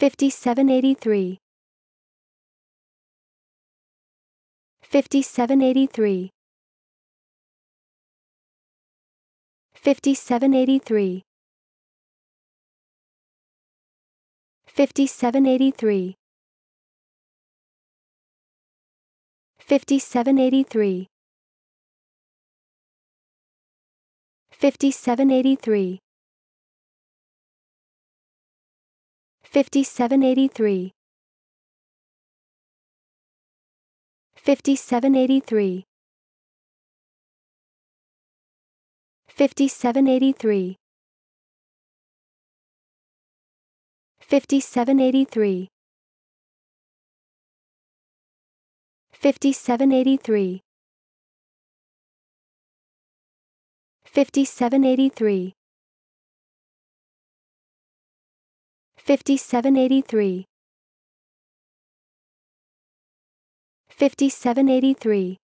5783 5783 5783 5783 5783 5783 5783 5783 5783 5783 5783 5783 5783 5783